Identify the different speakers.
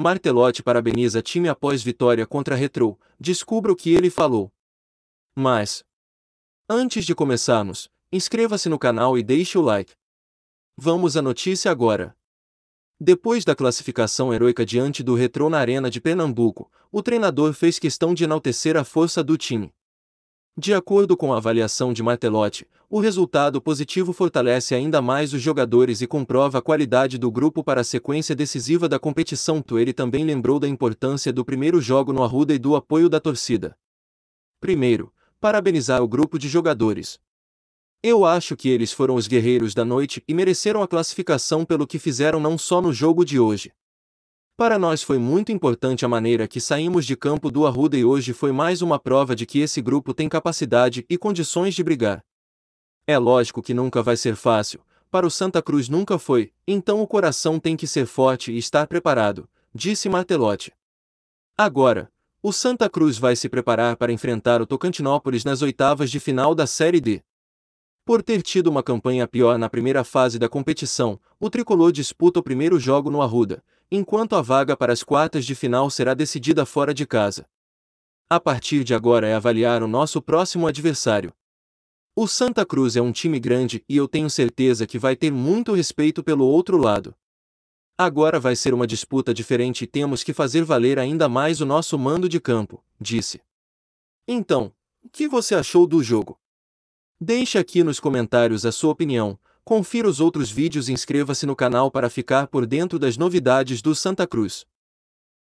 Speaker 1: Martelotti parabeniza time após vitória contra Retro, descubra o que ele falou. Mas, antes de começarmos, inscreva-se no canal e deixe o like. Vamos à notícia agora. Depois da classificação heróica diante do Retro na Arena de Pernambuco, o treinador fez questão de enaltecer a força do time. De acordo com a avaliação de Martelotti, o resultado positivo fortalece ainda mais os jogadores e comprova a qualidade do grupo para a sequência decisiva da competição. Tueri também lembrou da importância do primeiro jogo no Arruda e do apoio da torcida. Primeiro, parabenizar o grupo de jogadores. Eu acho que eles foram os guerreiros da noite e mereceram a classificação pelo que fizeram não só no jogo de hoje, para nós foi muito importante a maneira que saímos de campo do Arruda e hoje foi mais uma prova de que esse grupo tem capacidade e condições de brigar. É lógico que nunca vai ser fácil, para o Santa Cruz nunca foi, então o coração tem que ser forte e estar preparado, disse Martelotti. Agora, o Santa Cruz vai se preparar para enfrentar o Tocantinópolis nas oitavas de final da Série D. Por ter tido uma campanha pior na primeira fase da competição, o tricolor disputa o primeiro jogo no Arruda, enquanto a vaga para as quartas de final será decidida fora de casa. A partir de agora é avaliar o nosso próximo adversário. O Santa Cruz é um time grande e eu tenho certeza que vai ter muito respeito pelo outro lado. Agora vai ser uma disputa diferente e temos que fazer valer ainda mais o nosso mando de campo, disse. Então, o que você achou do jogo? Deixe aqui nos comentários a sua opinião, Confira os outros vídeos e inscreva-se no canal para ficar por dentro das novidades do Santa Cruz.